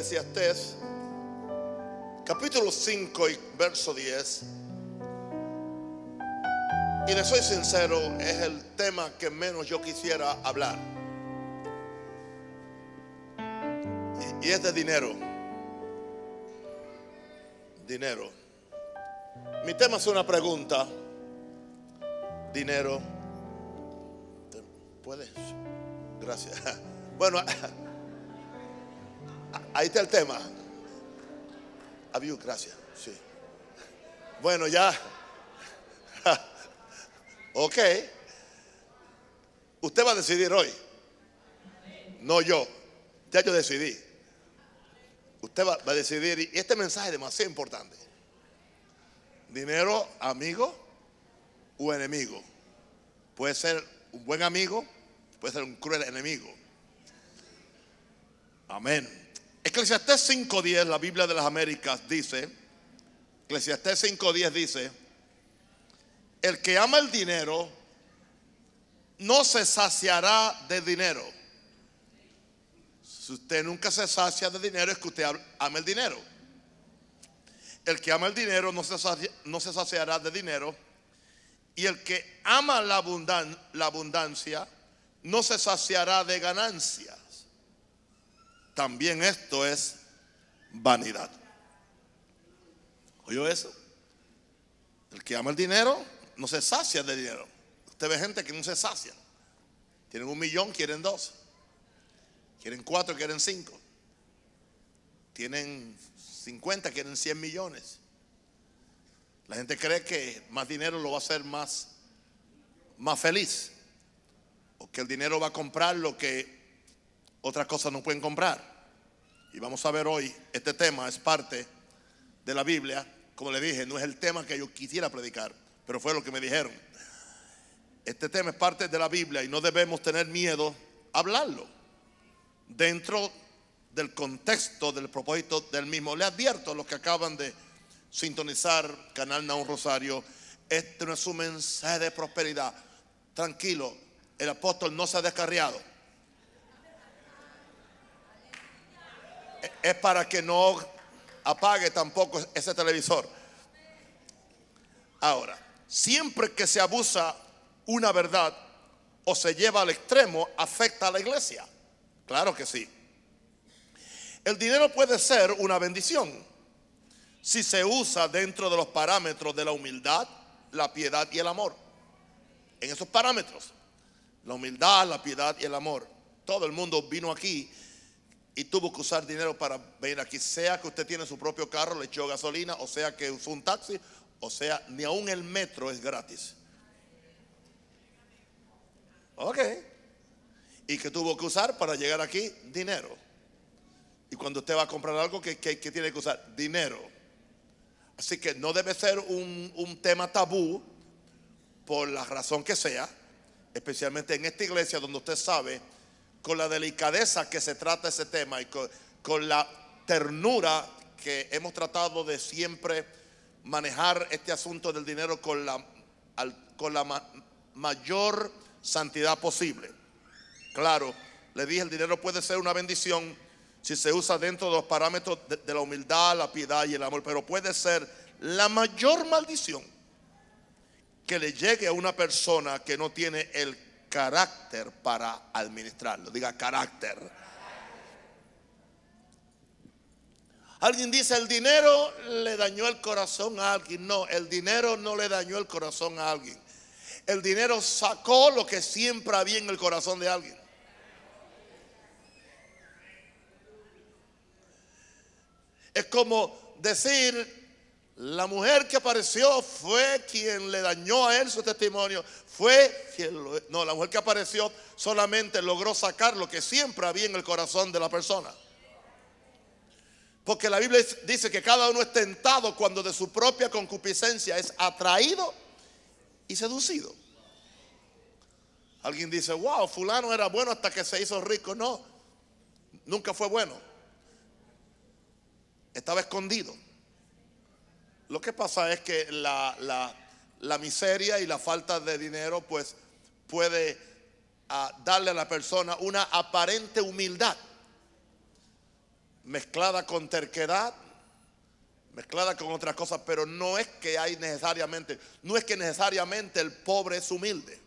Eclesiastés, capítulo 5 y verso 10. Y le soy sincero, es el tema que menos yo quisiera hablar. Y, y es de dinero. Dinero. Mi tema es una pregunta. Dinero. ¿Puedes? Gracias. Bueno, Ahí está el tema. Adiós, gracias. Sí. Bueno, ya. ok. Usted va a decidir hoy. No yo. Ya yo decidí. Usted va a decidir. Y este mensaje es demasiado importante. Dinero, amigo o enemigo. Puede ser un buen amigo, puede ser un cruel enemigo. Amén. Eclesiastés 5.10, la Biblia de las Américas dice, Eclesiastés 5.10 dice, el que ama el dinero no se saciará de dinero. Si usted nunca se sacia de dinero es que usted ama el dinero. El que ama el dinero no se, no se saciará de dinero. Y el que ama la, la abundancia no se saciará de ganancia también esto es vanidad. oye eso? El que ama el dinero no se sacia de dinero. Usted ve gente que no se sacia. Tienen un millón, quieren dos. Quieren cuatro, quieren cinco. Tienen cincuenta quieren cien millones. La gente cree que más dinero lo va a hacer más, más feliz. O que el dinero va a comprar lo que otras cosas no pueden comprar. Y vamos a ver hoy, este tema es parte de la Biblia. Como le dije, no es el tema que yo quisiera predicar, pero fue lo que me dijeron. Este tema es parte de la Biblia y no debemos tener miedo a hablarlo dentro del contexto del propósito del mismo. Le advierto a los que acaban de sintonizar Canal Naun Rosario, este no es un mensaje de prosperidad. Tranquilo, el apóstol no se ha descarriado es para que no apague tampoco ese televisor. Ahora, siempre que se abusa una verdad o se lleva al extremo, afecta a la iglesia. Claro que sí. El dinero puede ser una bendición si se usa dentro de los parámetros de la humildad, la piedad y el amor. En esos parámetros, la humildad, la piedad y el amor. Todo el mundo vino aquí y tuvo que usar dinero para venir aquí, sea que usted tiene su propio carro, le echó gasolina, o sea que usó un taxi, o sea, ni aún el metro es gratis. Ok. Y que tuvo que usar para llegar aquí dinero. Y cuando usted va a comprar algo, que tiene que usar? Dinero. Así que no debe ser un, un tema tabú por la razón que sea, especialmente en esta iglesia donde usted sabe con la delicadeza que se trata ese tema y con, la ternura que hemos tratado de siempre manejar este asunto del dinero con la, con la mayor santidad posible. Claro, le dije, el dinero puede ser una bendición si se usa dentro de los parámetros de la humildad, la piedad y el amor, pero puede ser la mayor maldición que le llegue a una persona que no tiene el carácter para administrarlo. Diga carácter. Alguien dice, el dinero le dañó el corazón a alguien. No, el dinero no le dañó el corazón a alguien. El dinero sacó lo que siempre había en el corazón de alguien. Es como decir, la mujer que apareció fue quien le dañó a él su testimonio. Fue quien No, la mujer que apareció solamente logró sacar lo que siempre había en el corazón de la persona. Porque la Biblia dice que cada uno es tentado cuando de su propia concupiscencia es atraído y seducido. Alguien dice, wow, fulano era bueno hasta que se hizo rico. No, nunca fue bueno. Estaba escondido. Lo que pasa es que la, miseria y la falta de dinero pues puede ah, darle a la persona una aparente humildad mezclada con terquedad, mezclada con otras cosas, pero no es que hay necesariamente, no es que necesariamente el pobre es humilde.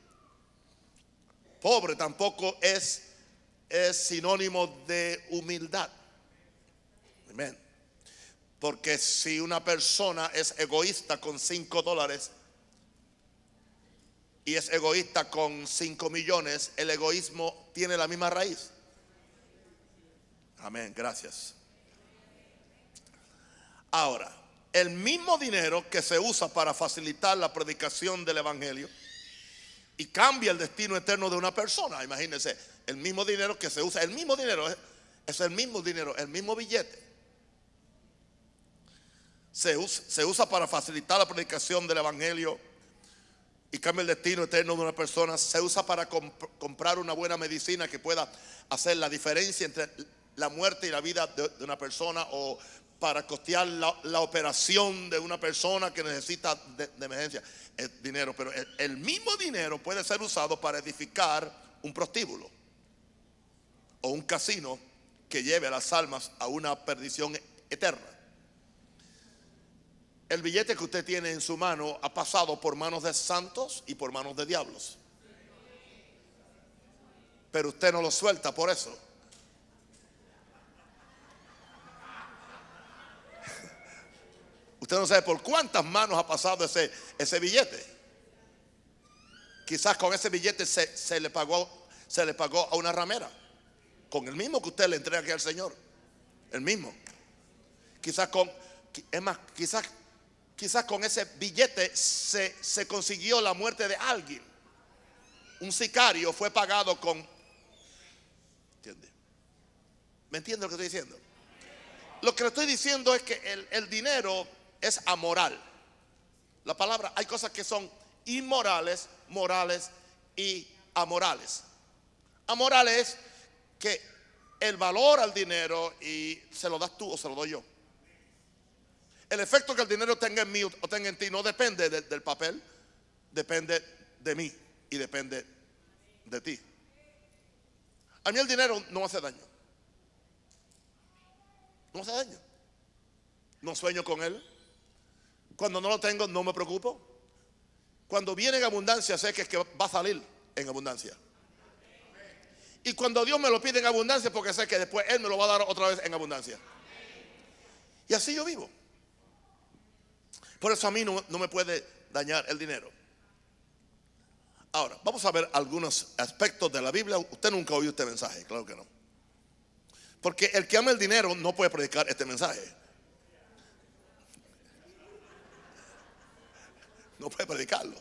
Pobre tampoco es, es sinónimo de humildad. Amén. Porque si una persona es egoísta con cinco dólares y es egoísta con 5 millones, el egoísmo tiene la misma raíz. Amén, gracias. Ahora, el mismo dinero que se usa para facilitar la predicación del Evangelio y cambia el destino eterno de una persona. Imagínense, el mismo dinero que se usa, el mismo dinero, ¿eh? es el mismo dinero, el mismo billete se usa, para facilitar la predicación del Evangelio y cambia el destino eterno de una persona. Se usa para comprar una buena medicina que pueda hacer la diferencia entre la muerte y la vida de, una persona o para costear la, operación de una persona que necesita de, emergencia el eh, dinero. Pero el, mismo dinero puede ser usado para edificar un prostíbulo o un casino que lleve a las almas a una perdición eterna el billete que usted tiene en su mano ha pasado por manos de santos y por manos de diablos. Pero usted no lo suelta por eso. Usted no sabe por cuántas manos ha pasado ese, ese billete. Quizás con ese billete se, se, le pagó, se le pagó a una ramera. Con el mismo que usted le entrega aquí al Señor. El mismo. Quizás con, es más, quizás quizás con ese billete se, consiguió la muerte de alguien. Un sicario fue pagado con... ¿Entiende? ¿Me entiendes lo que estoy diciendo? Lo que le estoy diciendo es que el, el dinero es amoral. La palabra, hay cosas que son inmorales, morales y amorales. Amorales que el valor al dinero y se lo das tú o se lo doy yo el efecto que el dinero tenga en mí o tenga en ti no depende del papel, depende de mí y depende de ti. A mí el dinero no hace daño. No hace daño. No sueño con él. Cuando no lo tengo, no me preocupo. Cuando viene en abundancia, sé que es que va a salir en abundancia. Y cuando Dios me lo pide en abundancia, porque sé que después Él me lo va a dar otra vez en abundancia. Y así yo vivo. Por eso a mí no, me puede dañar el dinero. Ahora, vamos a ver algunos aspectos de la Biblia. Usted nunca oyó este mensaje, claro que no. Porque el que ama el dinero no puede predicar este mensaje. No puede predicarlo.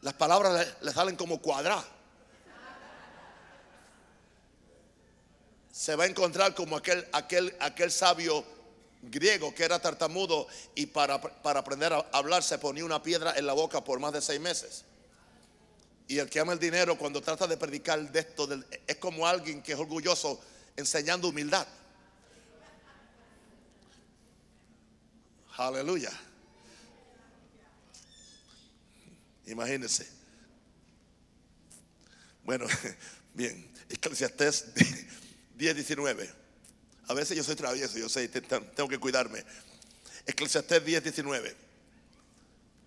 Las palabras le, salen como cuadra Se va a encontrar como aquel, aquel, aquel sabio griego que era tartamudo y para, para, aprender a hablar se ponía una piedra en la boca por más de seis meses. Y el que ama el dinero cuando trata de predicar de esto es como alguien que es orgulloso enseñando humildad. Aleluya. Imagínense. Bueno, bien, eclesiastes 10, 19. A veces yo soy travieso, yo sé, tengo que cuidarme. Eclesiastés 10, 19.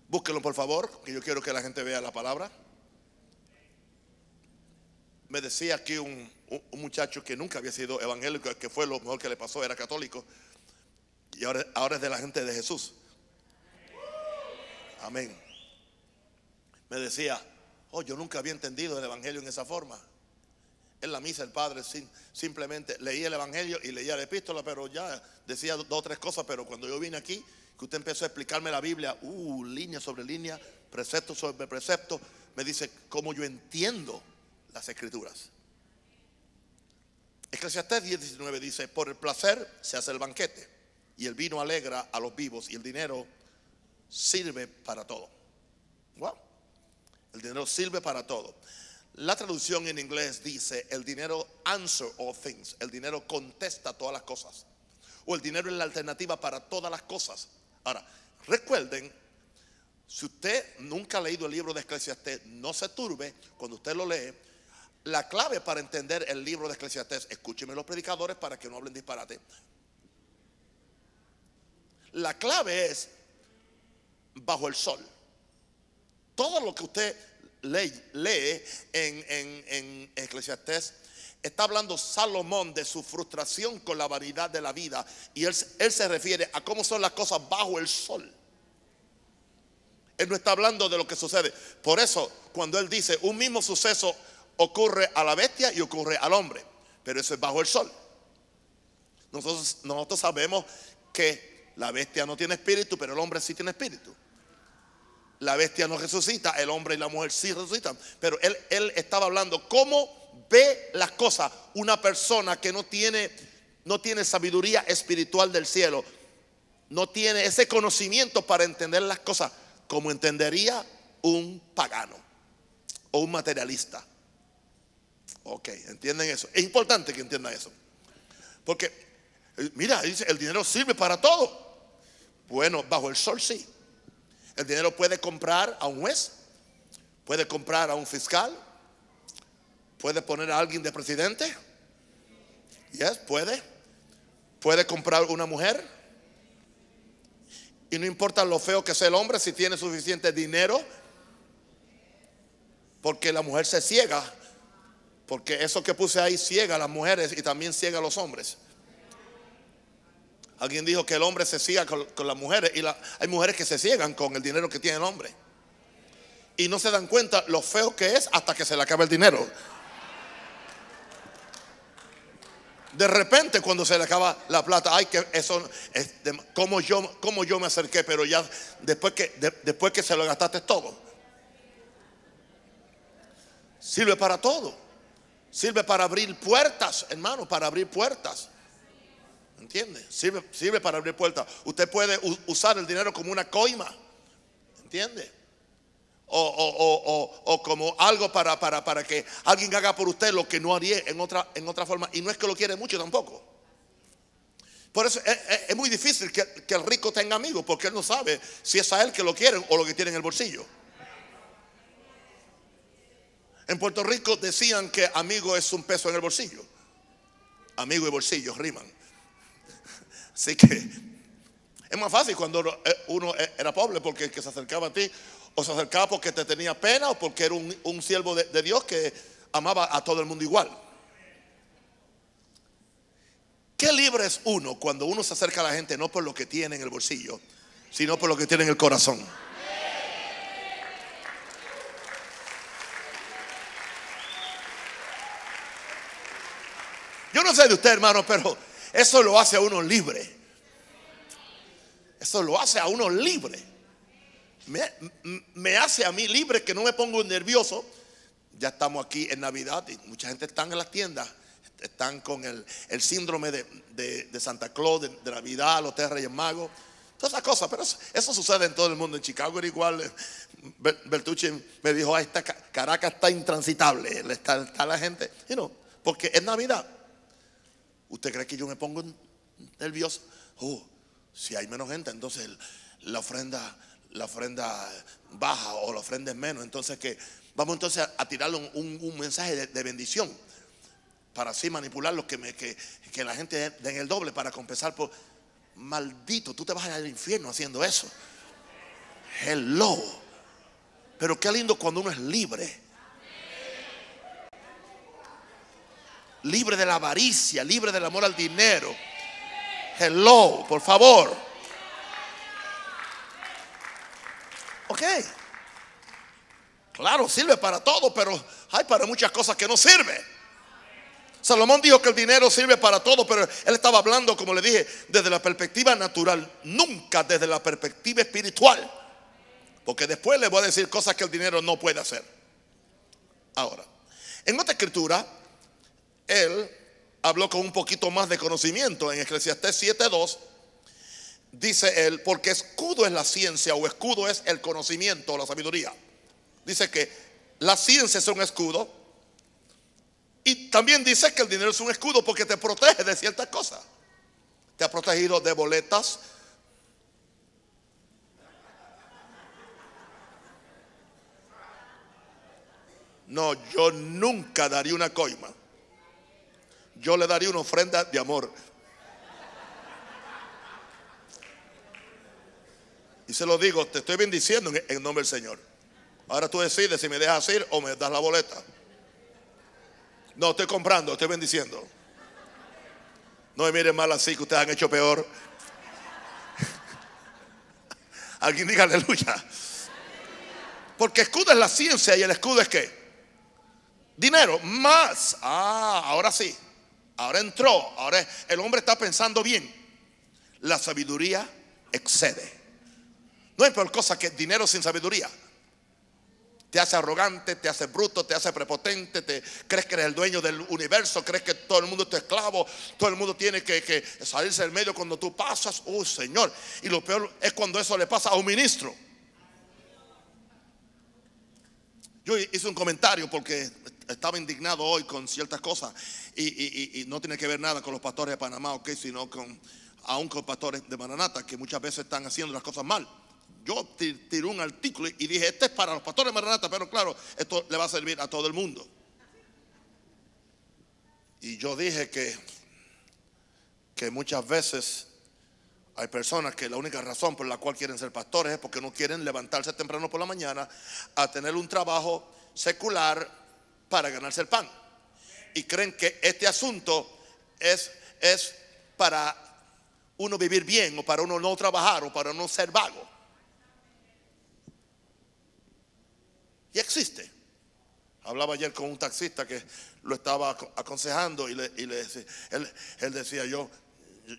Búsquenlo por favor, que yo quiero que la gente vea la palabra. Me decía aquí un, muchacho que nunca había sido evangélico, que fue lo mejor que le pasó, era católico. Y ahora, ahora es de la gente de Jesús. Amén. Me decía, oh, yo nunca había entendido el Evangelio en esa forma en la misa el padre simplemente leía el Evangelio y leía la epístola, pero ya decía dos o tres cosas, pero cuando yo vine aquí, que usted empezó a explicarme la Biblia, uh, línea sobre línea, precepto sobre precepto, me dice cómo yo entiendo las escrituras. Eclesiastes 10.19 dice, por el placer se hace el banquete y el vino alegra a los vivos y el dinero sirve para todo. Wow. El dinero sirve para todo. La traducción en inglés dice, el dinero answer all things, el dinero contesta todas las cosas. O el dinero es la alternativa para todas las cosas. Ahora, recuerden, si usted nunca ha leído el libro de Eclesiastés no se turbe cuando usted lo lee. La clave para entender el libro de Eclesiastés escúcheme los predicadores para que no hablen disparate. La clave es bajo el sol. Todo lo que usted lee, en, en, está hablando Salomón de su frustración con la variedad de la vida. Y él, él se refiere a cómo son las cosas bajo el sol. Él no está hablando de lo que sucede. Por eso, cuando él dice, un mismo suceso ocurre a la bestia y ocurre al hombre. Pero eso es bajo el sol. Nosotros, nosotros sabemos que la bestia no tiene espíritu, pero el hombre sí tiene espíritu. La bestia no resucita, el hombre y la mujer sí resucitan. Pero él, estaba hablando cómo ve las cosas una persona que no tiene, no tiene sabiduría espiritual del cielo, no tiene ese conocimiento para entender las cosas como entendería un pagano o un materialista. Ok, entienden eso. Es importante que entiendan eso. Porque, eh, mira, dice, el dinero sirve para todo. Bueno, bajo el sol sí. El dinero puede comprar a un juez, puede comprar a un fiscal, puede poner a alguien de presidente. Yes, puede. Puede comprar una mujer. Y no importa lo feo que sea el hombre si tiene suficiente dinero, porque la mujer se ciega, porque eso que puse ahí ciega a las mujeres y también ciega a los hombres. Alguien dijo que el hombre se ciega con, las mujeres y la, hay mujeres que se ciegan con el dinero que tiene el hombre. Y no se dan cuenta lo feo que es hasta que se le acaba el dinero. De repente cuando se le acaba la plata, ay que eso es como yo yo me acerqué, pero ya después que después que se lo gastaste todo. Sirve para todo. Sirve para abrir puertas, hermano, para abrir puertas. ¿Entiende? Sirve, sirve para abrir puertas. Usted puede usar el dinero como una coima. ¿Entiende? O, como algo para, para, que alguien haga por usted lo que no haría en otra, en otra forma. Y no es que lo quiere mucho tampoco. Por eso es, muy difícil que, que, el rico tenga amigos, porque él no sabe si es a él que lo quieren o lo que tiene en el bolsillo. En Puerto Rico decían que amigo es un peso en el bolsillo. Amigo y bolsillo riman. Así que es más fácil cuando eh, uno eh, era pobre porque que se acercaba a ti o se acercaba porque te tenía pena o porque era un, siervo de, de Dios que amaba a todo el mundo igual. Qué libre es uno cuando uno se acerca a la gente no por lo que tiene en el bolsillo, sino por lo que tiene en el corazón. Yo no sé de usted, hermano, pero eso lo hace a uno libre. Eso lo hace a uno libre. Me, hace a mí libre que no me pongo nervioso. Ya estamos aquí en Navidad y mucha gente está en las tiendas. Están con el, síndrome de, Santa Claus, de, Navidad, los tres Reyes Magos. Todas esas cosas, pero eso, sucede en todo el mundo. En Chicago era igual. Bertucci me dijo, Ahí esta Caracas está intransitable. Está, la gente. Y no, porque es Navidad. ¿Usted cree que yo me pongo nervioso? Oh, si hay menos gente, entonces la ofrenda, la ofrenda baja o la ofrenda es menos. Entonces que vamos entonces a, tirarle un, mensaje de, bendición para así manipularlo que, que, que la gente den el doble para compensar por... Maldito, tú te vas al infierno haciendo eso. Hello. Pero qué lindo cuando uno es libre libre de la avaricia, libre del amor al dinero. Hello, por favor. Ok. Claro, sirve para todo, pero hay para muchas cosas que no sirve. Salomón dijo que el dinero sirve para todo, pero él estaba hablando, como le dije, desde la perspectiva natural, nunca desde la perspectiva espiritual. Porque después le voy a decir cosas que el dinero no puede hacer. Ahora, en otra escritura, él habló con un poquito más de conocimiento. En Eclesiastés 7.2 dice él, porque escudo es la ciencia o escudo es el conocimiento o la sabiduría. Dice que la ciencia es un escudo y también dice que el dinero es un escudo porque te protege de ciertas cosas. Te ha protegido de boletas. No, yo nunca daría una coima yo le daría una ofrenda de amor. Y se lo digo, te estoy bendiciendo en nombre del Señor. Ahora tú decides si me dejas ir o me das la boleta. No, estoy comprando, estoy bendiciendo. No me miren mal así que ustedes han hecho peor. Alguien diga aleluya. Porque escudo es la ciencia y el escudo es qué? Dinero, más. Ah, ahora sí. Ahora entró, ahora el hombre está pensando bien. La sabiduría excede. No hay peor cosa que dinero sin sabiduría. Te hace arrogante, te hace bruto, te hace prepotente, te, crees que eres el dueño del universo, crees que todo el mundo es tu esclavo, todo el mundo tiene que, salirse del medio cuando tú pasas. Oh Señor, y lo peor es cuando eso le pasa a un ministro. Yo hice un comentario porque estaba indignado hoy con ciertas cosas y, no tiene que ver nada con los pastores de Panamá, ok, sino con aún con pastores de Maranata que muchas veces están haciendo las cosas mal. Yo tiré un artículo y dije, este es para los pastores de Maranata, pero claro, esto le va a servir a todo el mundo. Y yo dije que, que muchas veces hay personas que la única razón por la cual quieren ser pastores es porque no quieren levantarse temprano por la mañana a tener un trabajo secular para ganarse el pan. Y creen que este asunto es, es para uno vivir bien o para uno no trabajar o para uno ser vago. Y existe. Hablaba ayer con un taxista que lo estaba aconsejando y, le, él, él decía yo,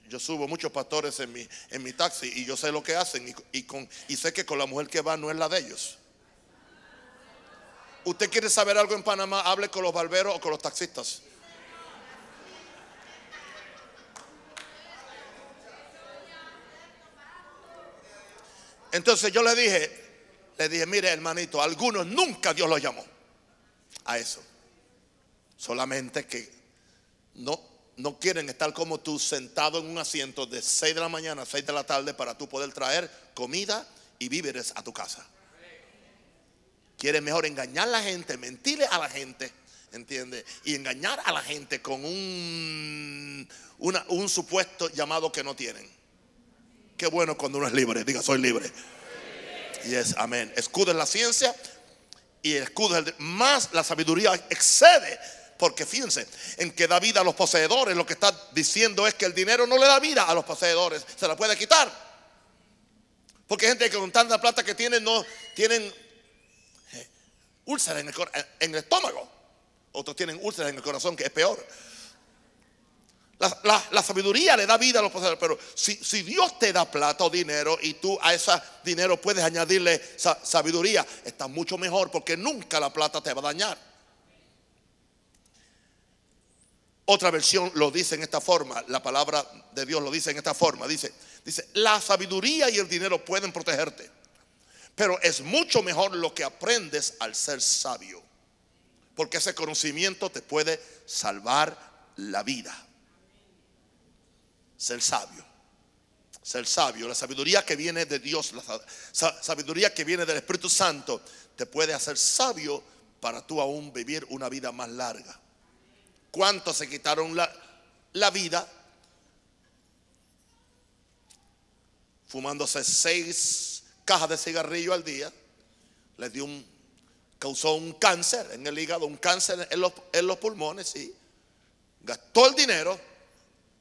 yo, subo muchos pastores en mi, en mi taxi y yo sé lo que hacen y, con, y sé que con la mujer que va no es la de ellos. ¿Usted quiere saber algo en Panamá? Hable con los barberos o con los taxistas. Entonces yo le dije, le dije, mire hermanito, algunos nunca Dios los llamó a eso. Solamente que no, no quieren estar como tú sentado en un asiento de 6 de la mañana a 6 de la tarde para tú poder traer comida y víveres a tu casa. Quieren mejor engañar a la gente, mentirle a la gente, ¿entiendes? Y engañar a la gente con un, un supuesto llamado que no tienen. Qué bueno cuando uno es libre, diga soy libre. Y es amén. Escudo es la ciencia y escudo el más la sabiduría excede porque fíjense en que da vida a los poseedores. Lo que está diciendo es que el dinero no le da vida a los poseedores. Se la puede quitar. Porque gente que con tanta plata que tienen no tienen eh, úlceras eh, en el, estómago. Otros tienen úlceras en el corazón, que es peor. La, sabiduría le da vida a los poseedores. Pero si, si, Dios te da plata o dinero y tú a ese dinero puedes añadirle sabiduría, está mucho mejor porque nunca la plata te va a dañar. Otra versión lo dice en esta forma, la palabra de Dios lo dice en esta forma, dice, dice, la sabiduría y el dinero pueden protegerte, pero es mucho mejor lo que aprendes al ser sabio, porque ese conocimiento te puede salvar la vida. Ser sabio, ser sabio, la sabiduría que viene de Dios, la sabiduría que viene del Espíritu Santo, te puede hacer sabio para tú aún vivir una vida más larga. ¿Cuántos se quitaron la, vida? Fumándose seis cajas de cigarrillo al día. Le dio un, causó un cáncer en el hígado, un cáncer en los, en pulmones, y Gastó el dinero,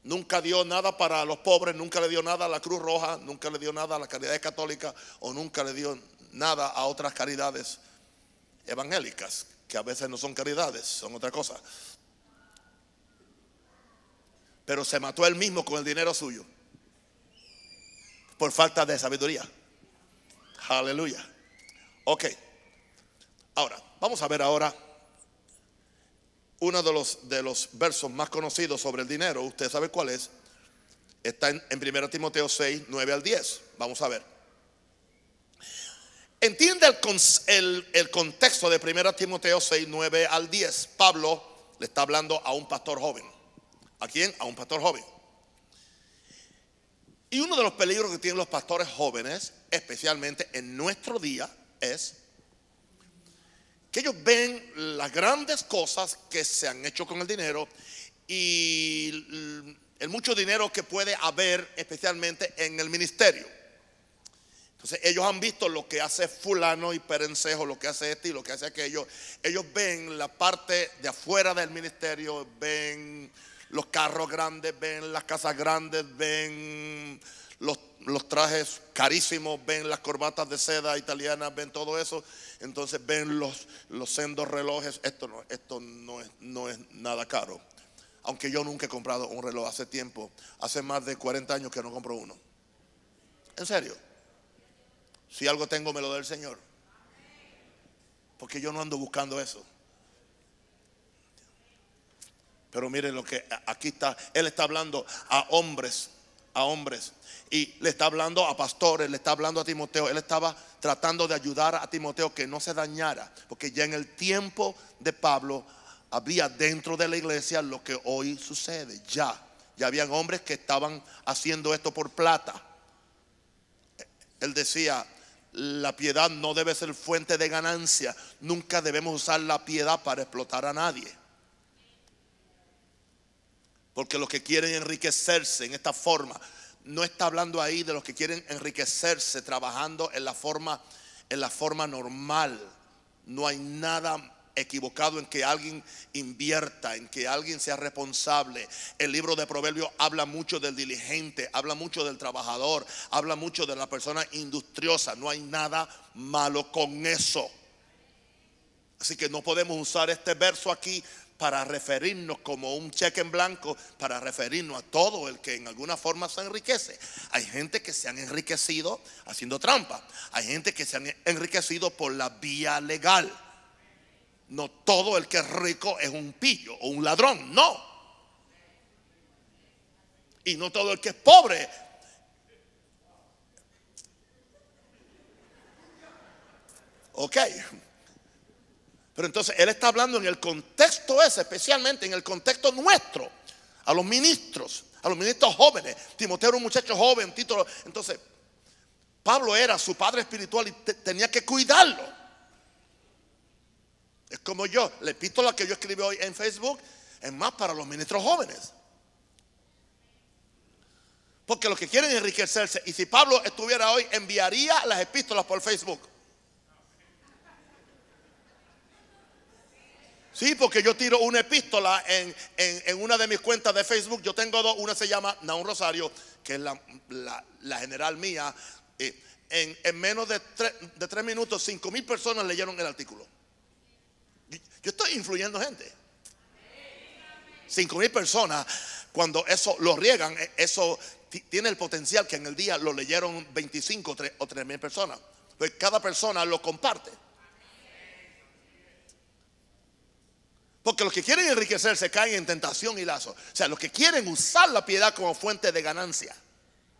nunca dio nada para los pobres, nunca le dio nada a la Cruz Roja, nunca le dio nada a la caridades católica o nunca le dio nada a otras caridades evangélicas, que a veces no son caridades, son otra cosa pero se mató él mismo con el dinero suyo. Por falta de sabiduría. Aleluya. Ok. Ahora, vamos a ver ahora uno de los, versos más conocidos sobre el dinero. Usted sabe cuál es. Está en, 1 Timoteo 6, 9 al 10. Vamos a ver. Entiende el, el contexto de 1 Timoteo 6, 9 al 10. Pablo le está hablando a un pastor joven. ¿A quién? A un pastor joven. Y uno de los peligros que tienen los pastores jóvenes, especialmente en nuestro día, es que ellos ven las grandes cosas que se han hecho con el dinero y el mucho dinero que puede haber, especialmente en el ministerio. Entonces ellos han visto lo que hace fulano y perencejo, lo que hace este y lo que hace aquello. Ellos ven la parte de afuera del ministerio, ven los carros grandes, ven las casas grandes, ven los, trajes carísimos, ven las corbatas de seda italianas, ven todo eso. Entonces ven los, los sendos relojes. Esto, no, esto no, es, no es nada caro. Aunque yo nunca he comprado un reloj hace tiempo. Hace más de 40 años que no compro uno. En serio. Si algo tengo, me lo da el Señor. Porque yo no ando buscando eso. Pero miren lo que aquí está. Él está hablando a hombres, a hombres. Y le está hablando a pastores, le está hablando a Timoteo. Él estaba tratando de ayudar a Timoteo que no se dañara. Porque ya en el tiempo de Pablo había dentro de la iglesia lo que hoy sucede. Ya, ya habían hombres que estaban haciendo esto por plata. Él decía, la piedad no debe ser fuente de ganancia. Nunca debemos usar la piedad para explotar a nadie. Porque los que quieren enriquecerse en esta forma, no está hablando ahí de los que quieren enriquecerse trabajando en la forma, en la forma normal. No hay nada equivocado en que alguien invierta, en que alguien sea responsable. El libro de Proverbios habla mucho del diligente, habla mucho del trabajador, habla mucho de la persona industriosa. No hay nada malo con eso. Así que no podemos usar este verso aquí para referirnos como un cheque en blanco, para referirnos a todo el que en alguna forma se enriquece. Hay gente que se han enriquecido haciendo trampa, hay gente que se han enriquecido por la vía legal. No todo el que es rico es un pillo o un ladrón, no. Y no todo el que es pobre. Ok. Pero entonces él está hablando en el contexto ese, especialmente en el contexto nuestro, a los ministros, a los ministros jóvenes. Timoteo era un muchacho joven, título Entonces, Pablo era su padre espiritual y tenía que cuidarlo. Es como yo, la epístola que yo escribí hoy en Facebook es más para los ministros jóvenes. Porque los que quieren enriquecerse, y si Pablo estuviera hoy, enviaría las epístolas por Facebook. Sí, porque yo tiro una epístola en, en, una de mis cuentas de Facebook. Yo tengo dos. Una se llama Naun Rosario, que es la, general mía. en, menos de, tres minutos, cinco mil personas leyeron el artículo. Yo, estoy influyendo gente. Cinco mil personas, cuando eso lo riegan, eh, eso tiene el potencial que en el día lo leyeron 25 o tres mil personas. Pues cada persona lo comparte. Porque los que quieren enriquecer se caen en tentación y lazo. O sea, los que quieren usar la piedad como fuente de ganancia.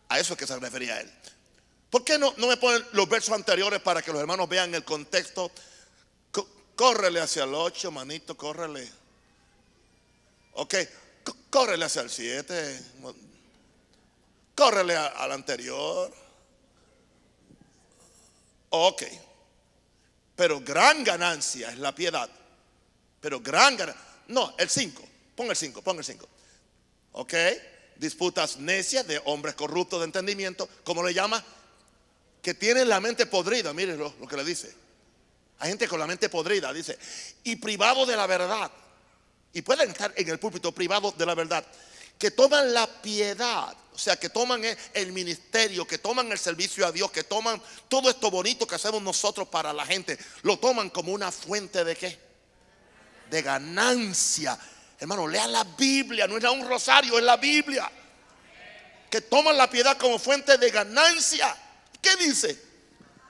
A eso es que se refería él. ¿Por qué no, no me ponen los versos anteriores para que los hermanos vean el contexto? córrele hacia el 8, manito, córrele. Ok, córrele hacia el 7. Córrele al anterior. Ok. Pero gran ganancia es la piedad pero gran No, el 5. Pon el 5, pon el 5. ¿Ok? Disputas necias de hombres corruptos de entendimiento, como le llama, que tienen la mente podrida. Miren lo, que le dice. Hay gente con la mente podrida, dice, y privado de la verdad. Y pueden estar en el púlpito Privado de la verdad. Que toman la piedad, o sea, que toman el ministerio, que toman el servicio a Dios, que toman todo esto bonito que hacemos nosotros para la gente, lo toman como una fuente de qué? de ganancia. Hermano, lea la Biblia, no es un rosario, es la Biblia. Que toma la piedad como fuente de ganancia. ¿Qué dice?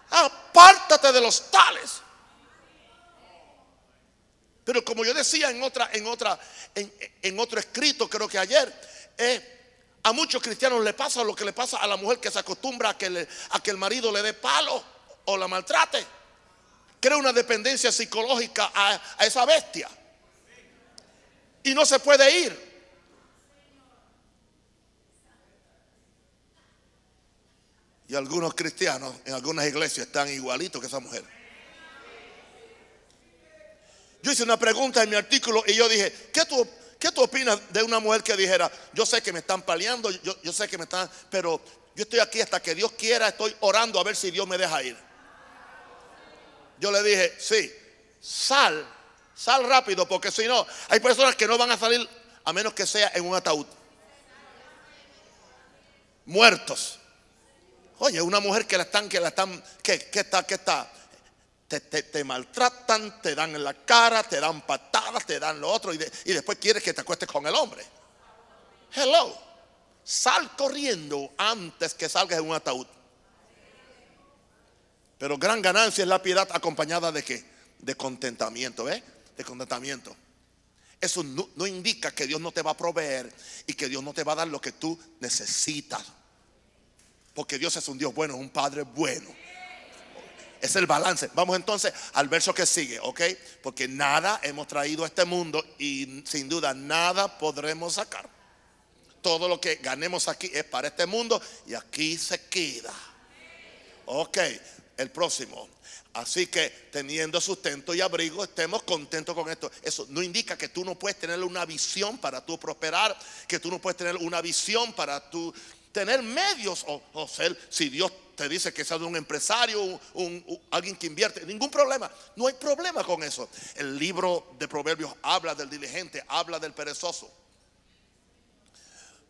Apártate de los tales. Pero como yo decía en otra, en otra, en, otro escrito, creo que ayer, eh, a muchos cristianos le pasa lo que le pasa a la mujer que se acostumbra a que, a que el marido le dé palo o la maltrate crea una dependencia psicológica a, esa bestia. Y no se puede ir. Y algunos cristianos en algunas iglesias están igualitos que esa mujer. Yo hice una pregunta en mi artículo y yo dije, ¿qué tú, qué tú opinas de una mujer que dijera, yo sé que me están paliando, yo sé que me están, pero yo estoy aquí hasta que Dios quiera, estoy orando a ver si Dios me deja ir? Yo le dije, sí, sal, sal rápido, porque si no, hay personas que no van a salir a menos que sea en un ataúd. Muertos. Oye, una mujer que la están, que la están, que, está, que está. Te, maltratan, te dan en la cara, te dan patadas, te dan lo otro y, y después quieres que te acuestes con el hombre. Hello. Sal corriendo antes que salgas en un ataúd. Pero gran ganancia es la piedad acompañada de qué? De contentamiento, ¿eh? De contentamiento. Eso no, indica que Dios no te va a proveer y que Dios no te va a dar lo que tú necesitas. Porque Dios es un Dios bueno, un Padre bueno. Es el balance. Vamos entonces al verso que sigue, ¿ok? Porque nada hemos traído a este mundo y sin duda nada podremos sacar. Todo lo que ganemos aquí es para este mundo y aquí se queda. Ok, el próximo. Así que teniendo sustento y abrigo, estemos contentos con esto. Eso no indica que tú no puedes tener una visión para tu prosperar, que tú no puedes tener una visión para tu tener medios o, ser, si Dios te dice que seas un empresario, alguien que invierte, ningún problema, no hay problema con eso. El libro de Proverbios habla del diligente, habla del perezoso.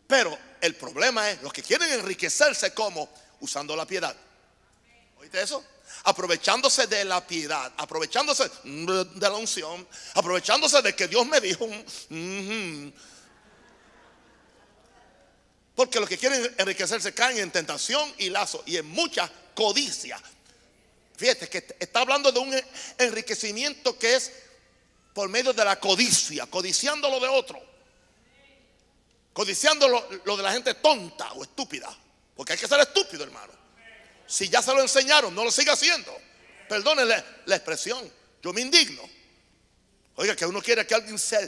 Pero el problema es los que quieren enriquecerse como usando la piedad eso? Aprovechándose de la piedad, aprovechándose de la unción, aprovechándose de que Dios me dijo. Porque los que quieren enriquecerse caen en tentación y lazo y en mucha codicia. Fíjate que está hablando de un enriquecimiento que es por medio de la codicia, codiciando lo de otro, codiciando lo de la gente tonta o estúpida. Porque hay que ser estúpido, hermano. Si ya se lo enseñaron, no lo siga haciendo. Perdónenle la expresión. Yo me indigno. Oiga, que uno quiere que alguien sea,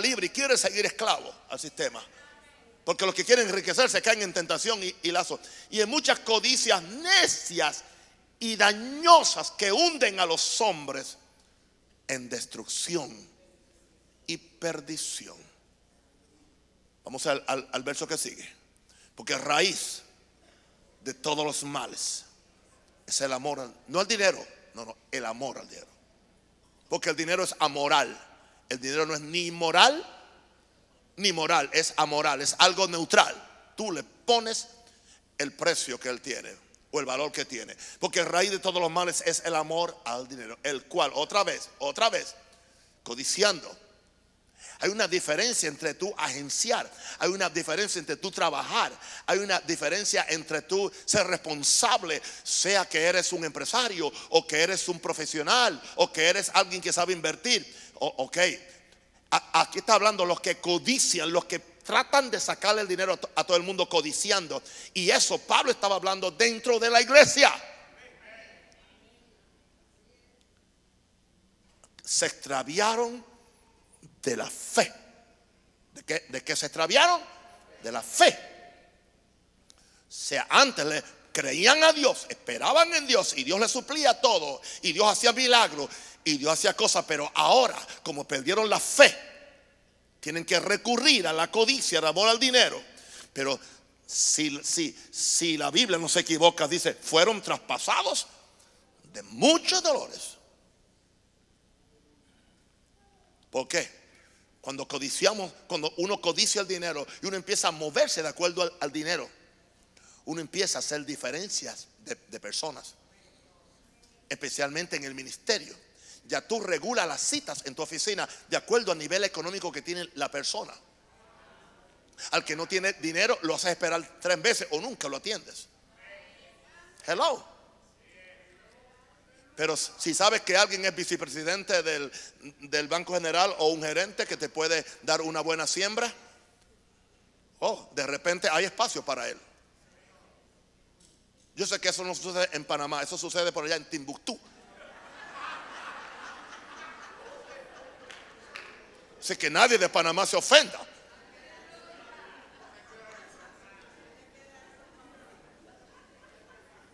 libre y quiere seguir esclavo al sistema. Porque los que quieren enriquecerse caen en tentación y, lazos. Y en muchas codicias necias y dañosas que hunden a los hombres en destrucción y perdición. Vamos al verso que sigue. Porque raíz de todos los males. Es el amor, no el dinero, no, no, el amor al dinero. Porque el dinero es amoral. El dinero no es ni moral ni moral, es amoral, es algo neutral. Tú le pones el precio que él tiene o el valor que tiene. Porque el raíz de todos los males es el amor al dinero, el cual otra vez, otra vez, codiciando hay una diferencia entre tú agenciar, hay una diferencia entre tú trabajar, hay una diferencia entre tú ser responsable, sea que eres un empresario o que eres un profesional o que eres alguien que sabe invertir. ok, aquí está hablando los que codician, los que tratan de sacarle el dinero a todo el mundo codiciando. Y eso Pablo estaba hablando dentro de la iglesia. Se extraviaron de la fe. ¿De qué, se extraviaron? De la fe. O sea, antes le creían a Dios, esperaban en Dios y Dios le suplía todo y Dios hacía milagros y Dios hacía cosas, pero ahora, como perdieron la fe, tienen que recurrir a la codicia, al amor al dinero. Pero si, si la Biblia no se equivoca, dice, fueron traspasados de muchos dolores. ¿Por qué? Cuando codiciamos, cuando uno codicia el dinero y uno empieza a moverse de acuerdo al, dinero, uno empieza a hacer diferencias de, personas, especialmente en el ministerio. Ya tú regula las citas en tu oficina de acuerdo al nivel económico que tiene la persona. Al que no tiene dinero lo haces esperar tres veces o nunca lo atiendes. Hello. Pero si sabes que alguien es vicepresidente del, Banco General o un gerente que te puede dar una buena siembra, oh, de repente hay espacio para él. Yo sé que eso no sucede en Panamá, eso sucede por allá en Timbuktu. Sé que nadie de Panamá se ofenda.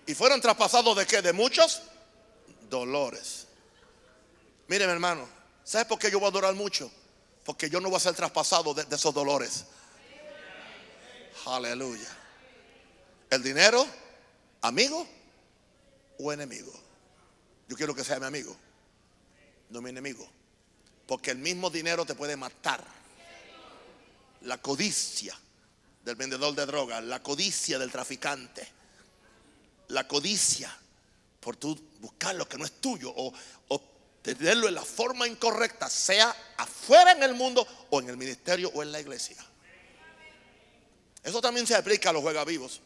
¿Y fueron traspasados de qué? ¿De muchos? dolores. Miren, hermano, sabes por qué yo voy a adorar mucho? Porque yo no voy a ser traspasado de, de esos dolores. Aleluya. El dinero, amigo o enemigo. Yo quiero que sea mi amigo, no mi enemigo. Porque el mismo dinero te puede matar. La codicia del vendedor de drogas, la codicia del traficante, la codicia por tú buscar lo que no es tuyo o, o tenerlo en la forma incorrecta, sea afuera en el mundo o en el ministerio o en la iglesia. Eso también se aplica a los vivos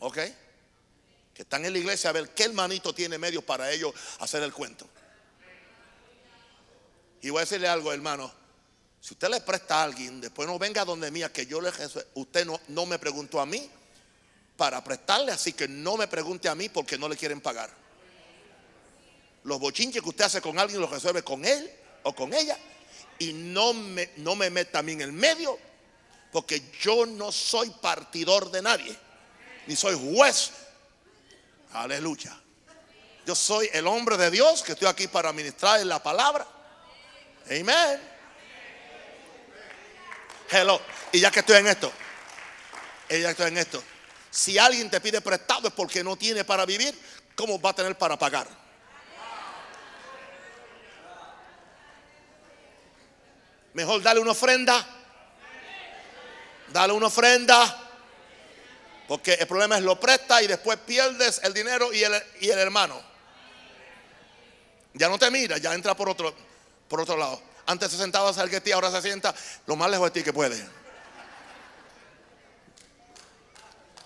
¿Ok? Que están en la iglesia a ver qué hermanito tiene medios para ellos hacer el cuento. Y voy a decirle algo, hermano. Si usted le presta a alguien, después no venga donde mía que yo le... Usted no, no me preguntó a mí, para prestarle, así que no me pregunte a mí porque no le quieren pagar. Los bochinches que usted hace con alguien los resuelve con él o con ella y no me, no me meta a mí en el medio porque yo no soy partidor de nadie, ni soy juez. Aleluya. Yo soy el hombre de Dios que estoy aquí para ministrar la palabra. Amén. Hello. Y ya que estoy en esto, y ya que estoy en esto. Si alguien te pide prestado es porque no tiene para vivir, ¿cómo va a tener para pagar? Mejor dale una ofrenda. Dale una ofrenda. Porque el problema es lo presta y después pierdes el dinero y el, y el hermano. Ya no te mira, ya entra por otro, por otro lado. Antes se sentaba cerca de ti, ahora se sienta lo más lejos de ti que puede.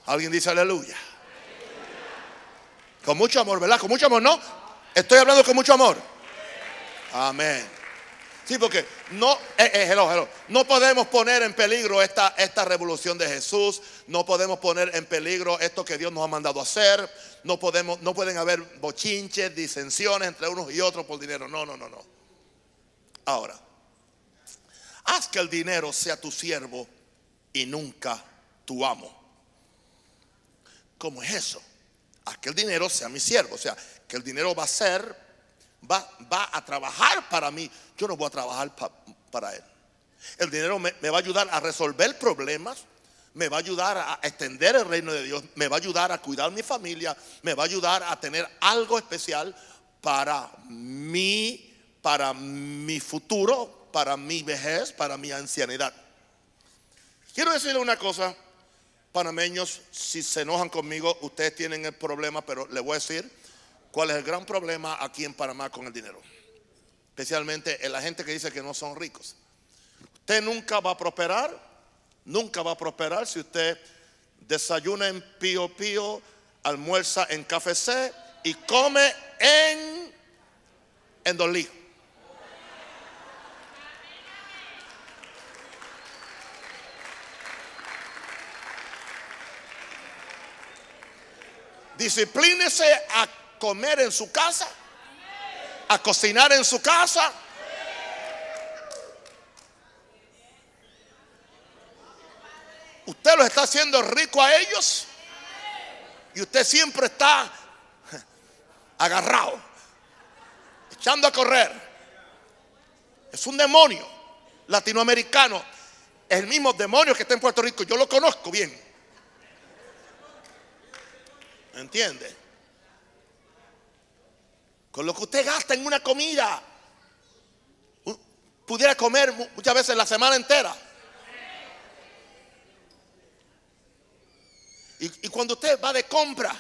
Alguien dice aleluya. Con mucho amor, ¿verdad? Con mucho amor, ¿no? Estoy hablando con mucho amor. Amén. Sí, porque no, es eh, eh, no podemos poner en peligro esta, esta revolución de Jesús, no podemos poner en peligro esto que Dios nos ha mandado a hacer, no, podemos, no pueden haber bochinches, disensiones entre unos y otros por dinero, no, no, no, no. Ahora, haz que el dinero sea tu siervo y nunca tu amo. ¿Cómo es eso? a que el dinero sea mi siervo, o sea, que el dinero va a ser, va, va a trabajar para mí. Yo no voy a trabajar para él. El dinero me va a ayudar a resolver problemas, me va a ayudar a extender el reino de Dios, me va a ayudar a cuidar mi familia, me va a ayudar a tener algo especial para mí, para mi futuro, para mi vejez, para mi ancianidad. Quiero decirle una cosa panameños, si se enojan conmigo, ustedes tienen el problema, pero les voy a decir cuál es el gran problema aquí en Panamá con el dinero. Especialmente en la gente que dice que no son ricos. Usted nunca va a prosperar, nunca va a prosperar si usted desayuna en Pío Pío, almuerza en C y come en, en Dolí. Disciplínese a comer en su casa, a cocinar en su casa. Usted los está haciendo rico a ellos y usted siempre está agarrado, echando a correr. Es un demonio latinoamericano, el mismo demonio que está en Puerto Rico, yo lo conozco bien. ¿Entiende? Con lo que usted gasta en una comida, pudiera comer muchas veces la semana entera. Y, cuando usted va de compra,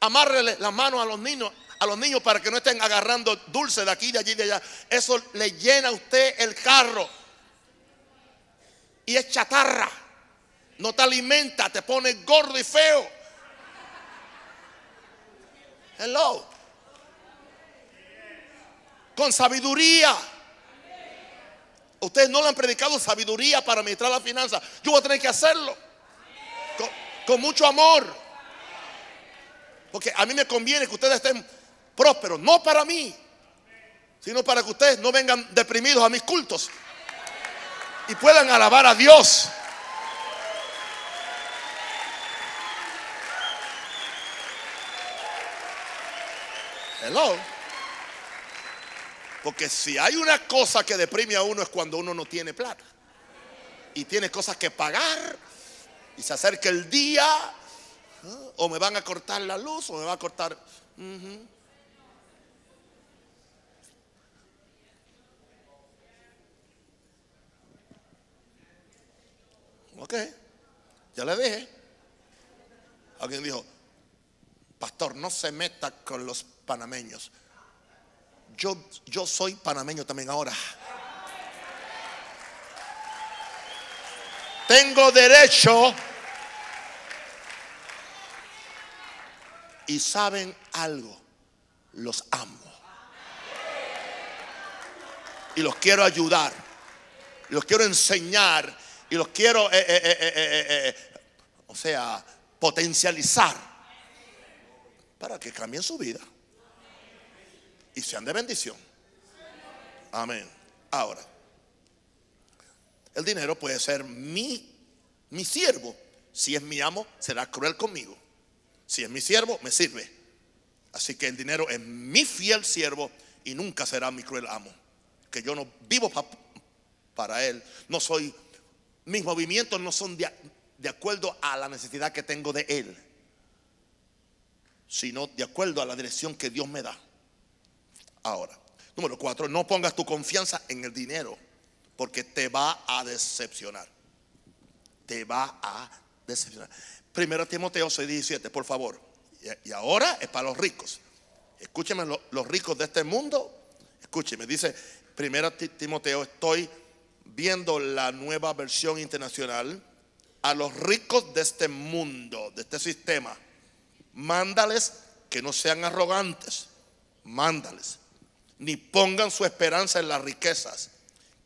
amárrele las manos a los niños, a los niños para que no estén agarrando dulce de aquí, de allí, de allá. Eso le llena a usted el carro. Y es chatarra. No te alimenta, te pone gordo y feo. Con sabiduría. Ustedes no le han predicado sabiduría para administrar la finanza. Yo voy a tener que hacerlo. con mucho amor. Porque a mí me conviene que ustedes estén prósperos. No para mí. Sino para que ustedes no vengan deprimidos a mis cultos. Y puedan alabar a Dios. Porque si hay una cosa que deprime a uno es cuando uno no tiene plata. Y tiene cosas que pagar. Y se acerca el día. ¿eh? O me van a cortar la luz o me va a cortar... Ok, ya le dije. Alguien dijo, pastor, no se meta con los panameños. Yo, yo soy panameño también ahora. Tengo derecho. Y saben algo, los amo. Y los quiero ayudar, los quiero enseñar y los quiero, eh, eh, eh, o sea, potencializar para que cambien su vida y sean de bendición. Amén. Ahora, el dinero puede ser mi, mi siervo. Si es mi amo, será cruel conmigo. Si es mi siervo, me sirve. Así que el dinero es mi fiel siervo y nunca será mi cruel amo. Que yo no vivo para él. No soy, mis movimientos no son de acuerdo a la necesidad que tengo de él, sino de acuerdo a la dirección que Dios me da ahora. Número cuatro, no pongas tu confianza en el dinero porque te va a decepcionar. Te va a decepcionar. Primero Timoteo 6:17, por favor. Y ahora es para los ricos. Escúcheme, los ricos de este mundo, escúcheme, dice Primera Timoteo, estoy viendo la nueva versión internacional. A los ricos de este mundo, de este sistema, mándales que no sean arrogantes. Mándales ni pongan su esperanza en las riquezas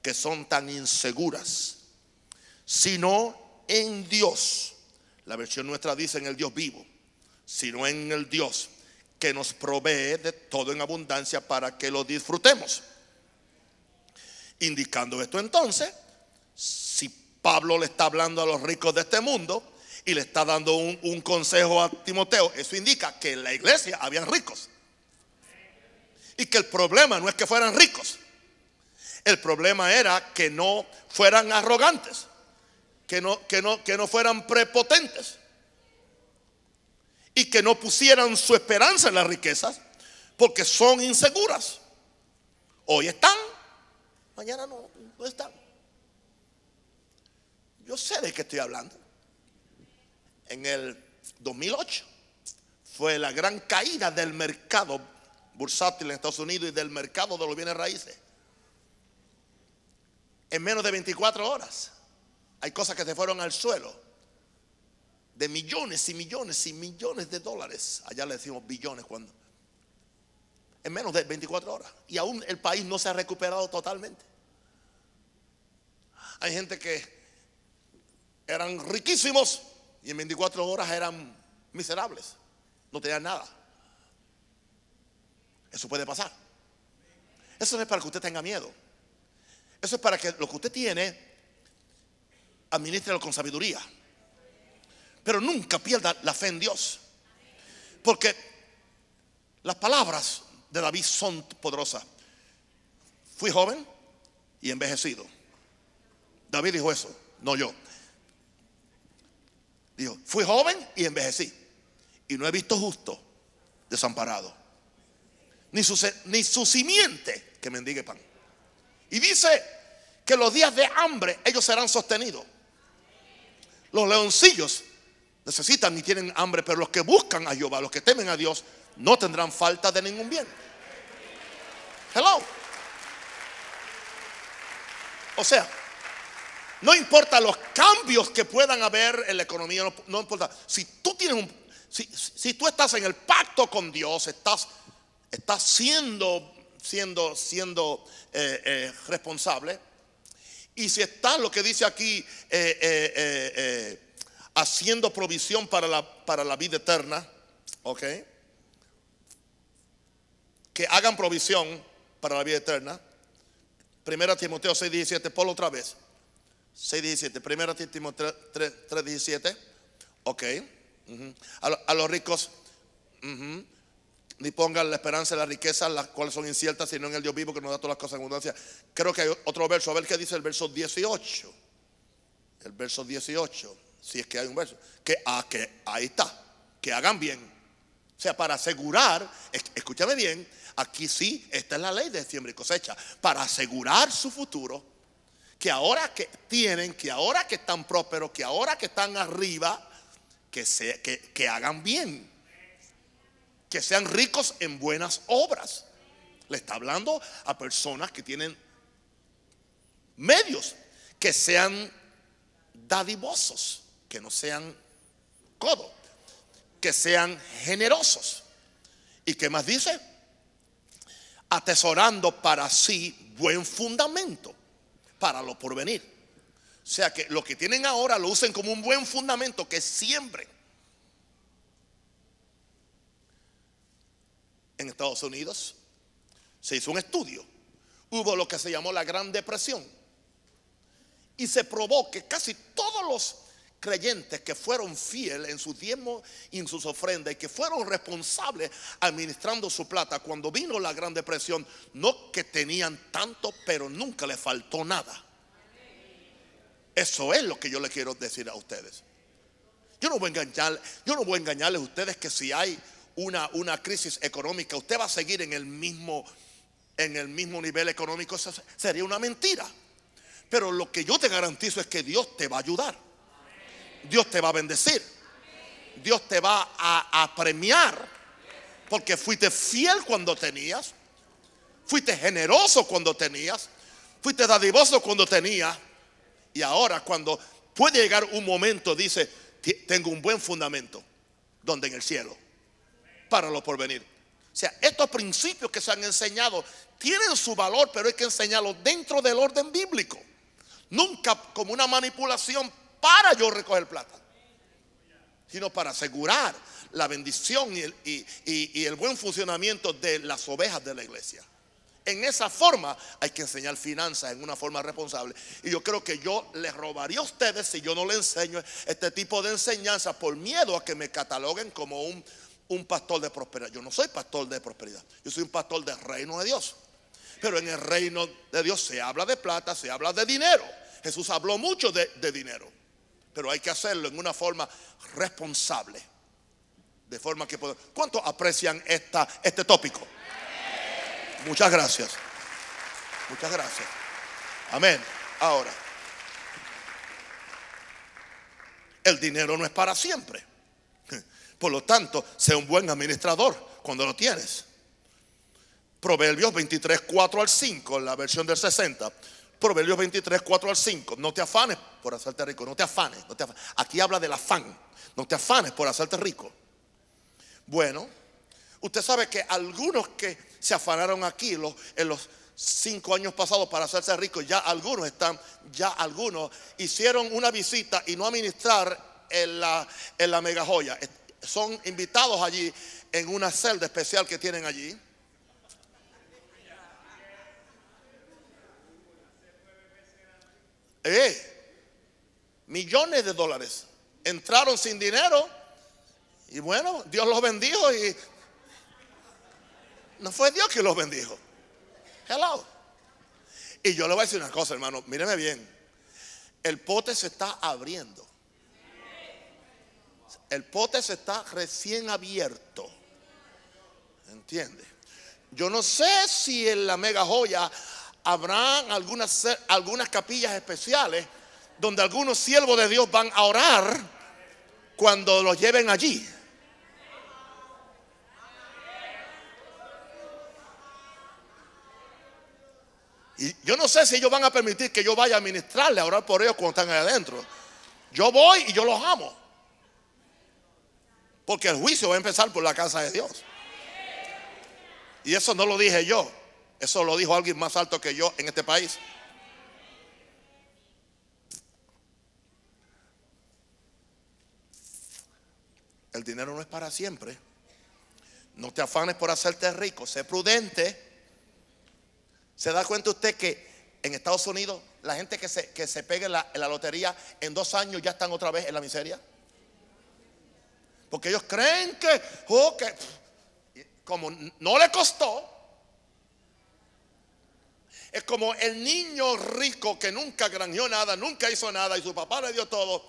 que son tan inseguras, sino en Dios. La versión nuestra dice en el Dios vivo, sino en el Dios que nos provee de todo en abundancia para que lo disfrutemos. Indicando esto entonces, si Pablo le está hablando a los ricos de este mundo y le está dando un, consejo a Timoteo, eso indica que en la iglesia habían ricos. Y que el problema no es que fueran ricos. El problema era que no fueran arrogantes, que no, que no, que no fueran prepotentes y que no pusieran su esperanza en las riquezas porque son inseguras. Hoy están, mañana no, no están. Yo sé de qué estoy hablando. En el 2008 fue la gran caída del mercado bursátil en Estados Unidos y del mercado de los bienes raíces. En menos de 24 horas hay cosas que se fueron al suelo de millones y millones y millones de dólares. Allá le decimos billones cuando. En menos de 24 horas. Y aún el país no se ha recuperado totalmente. Hay gente que eran riquísimos y en 24 horas eran miserables. No tenían nada. Eso puede pasar. Eso no es para que usted tenga miedo. Eso es para que lo que usted tiene, administrelo con sabiduría. Pero nunca pierda la fe en Dios. Porque las palabras de David son poderosas. Fui joven y envejecido. David dijo eso, no yo. Dijo, fui joven y envejecí. Y no he visto justo desamparado ni su, simiente que mendigue pan. Y dice que los días de hambre ellos serán sostenidos. Los leoncillos necesitan y tienen hambre, pero los que buscan a Jehová, los que temen a Dios, no tendrán falta de ningún bien. Hello. O sea, no importa los cambios que puedan haber en la economía, no, importa. Si tú tienes un, si, si tú estás en el pacto con Dios, estás está siendo, siendo, siendo eh, eh, responsable. Y si está lo que dice aquí, eh, haciendo provisión para la, para la vida eterna, ¿ok? Que hagan provisión para la vida eterna. Primera Timoteo 6.17, Polo otra vez. 6.17, Primera Timoteo 3.17, 3, ok. a, los ricos, ni pongan la esperanza en la riqueza las cuales son inciertas, sino en el Dios vivo que nos da todas las cosas en abundancia. Creo que hay otro verso, a ver qué dice el verso 18. El verso 18, si es que hay un verso, que, ah, que ahí está, que hagan bien. O sea, para asegurar, escúchame bien, aquí sí, esta es la ley de siembra y cosecha, para asegurar su futuro, que ahora que tienen, que ahora que están prósperos, que ahora que están arriba, que, que hagan bien que sean ricos en buenas obras. Le está hablando a personas que tienen medios, que sean dadivosos, que no sean codos que sean generosos. ¿Y qué más dice? Atesorando para sí buen fundamento para lo porvenir. O sea que lo que tienen ahora lo usen como un buen fundamento que siempre en Estados Unidos se hizo un estudio. Hubo lo que se llamó la Gran Depresión. Y se probó que casi todos los creyentes que fueron fieles en su diezmos y en sus ofrendas y que fueron responsables administrando su plata cuando vino la Gran Depresión, no que tenían tanto, pero nunca les faltó nada. Eso es lo que yo le quiero decir a ustedes. Yo no voy a engañar, yo no voy a engañarles a ustedes que si hay una, una crisis económica, usted va a seguir en el mismo, en el mismo nivel económico, sería una mentira. Pero lo que yo te garantizo es que Dios te va a ayudar. Dios te va a bendecir. Dios te va a, a premiar. Porque fuiste fiel cuando tenías. Fuiste generoso cuando tenías. Fuiste dadivoso cuando tenías. Y ahora cuando puede llegar un momento, dice, tengo un buen fundamento. Donde en el cielo para lo porvenir. O sea, estos principios que se han enseñado tienen su valor, pero hay que enseñarlos dentro del orden bíblico. Nunca como una manipulación para yo recoger plata, sino para asegurar la bendición y el, buen funcionamiento de las ovejas de la iglesia. En esa forma hay que enseñar finanzas en una forma responsable. Y yo creo que yo les robaría a ustedes si yo no le enseño este tipo de enseñanza por miedo a que me cataloguen como un un pastor de prosperidad. Yo no soy pastor de prosperidad. Yo soy un pastor del reino de Dios. Pero en el reino de Dios se habla de plata, se habla de dinero. Jesús habló mucho de, dinero. Pero hay que hacerlo en una forma responsable. De forma que podamos. ¿Cuántos aprecian esta, este tópico? Muchas gracias. Muchas gracias. Amén. Ahora, el dinero no es para siempre. Por lo tanto, sea un buen administrador cuando lo tienes. Proverbios 23, 4 al 5, la versión del 60. Proverbios 23, 4 al 5. No te afanes por hacerte rico, no te afanes. Aquí habla del afán. No te afanes por hacerte rico. Bueno, usted sabe que algunos que se afanaron aquí en los cinco años pasados para hacerse rico, ya algunos están, ya algunos hicieron una visita y no administrar en la, en la mega son invitados allí en una celda especial que tienen allí. Eh, millones de dólares. Entraron sin dinero y bueno, Dios los bendijo y no fue Dios que los bendijo. Hello. Y yo le voy a decir una cosa, hermano, míreme bien. El pote se está abriendo. El pote se está recién abierto. ¿Entiende? Yo no sé si en la mega joya habrán algunas, algunas capillas especiales donde algunos siervos de Dios van a orar cuando los lleven allí. Y yo no sé si ellos van a permitir que yo vaya a ministrarle, a orar por ellos cuando están ahí adentro. Yo voy y yo los amo. Porque el juicio va a empezar por la casa de Dios. Y eso no lo dije yo. Eso lo dijo alguien más alto que yo en este país. El dinero no es para siempre. No te afanes por hacerte rico. Sé prudente. ¿Se da cuenta usted que en Estados Unidos la gente que se, que se pega la, en la lotería en dos años ya están otra vez en la miseria? Porque ellos creen que, oh, que como no le costó, es como el niño rico que nunca granjeó nada, nunca hizo nada y su papá le dio todo.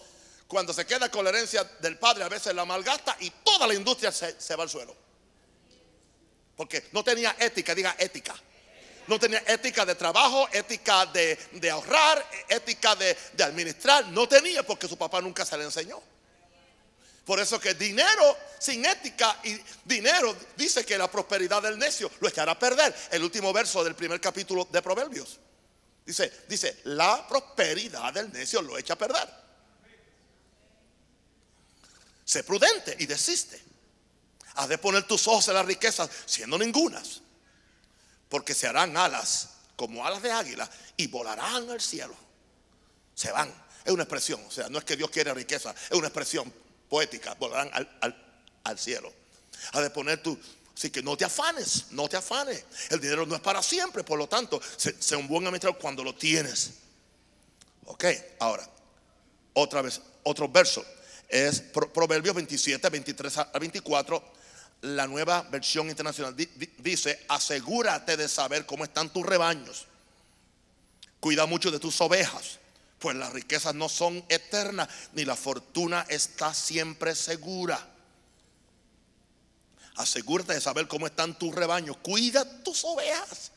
Cuando se queda con la herencia del padre, a veces la malgasta y toda la industria se, va al suelo. Porque no tenía ética, diga ética. No tenía ética de trabajo, ética de, ahorrar, ética de administrar. No tenía porque su papá nunca se le enseñó. Por eso que dinero sin ética y dinero dice que la prosperidad del necio lo echará a perder. El último verso del primer capítulo de Proverbios. Dice, dice, la prosperidad del necio lo echa a perder. Sé prudente y desiste. Has de poner tus ojos en las riquezas, siendo ningunas, porque se harán alas como alas de águila y volarán al cielo. Se van. Es una expresión, o sea, no es que Dios quiera riqueza, es una expresión Poética, volarán al, cielo. A de poner tu, Así que no te afanes, no te afanes. El dinero no es para siempre, por lo tanto, sé, un buen administrador cuando lo tienes. Ok, ahora, otra vez, otro verso. Es Proverbios 27, 23 a 24. La nueva versión internacional dice, asegúrate de saber cómo están tus rebaños. Cuida mucho de tus ovejas pues las riquezas no son eternas, ni la fortuna está siempre segura. Asegúrate de saber cómo están tus rebaños. Cuida tus ovejas.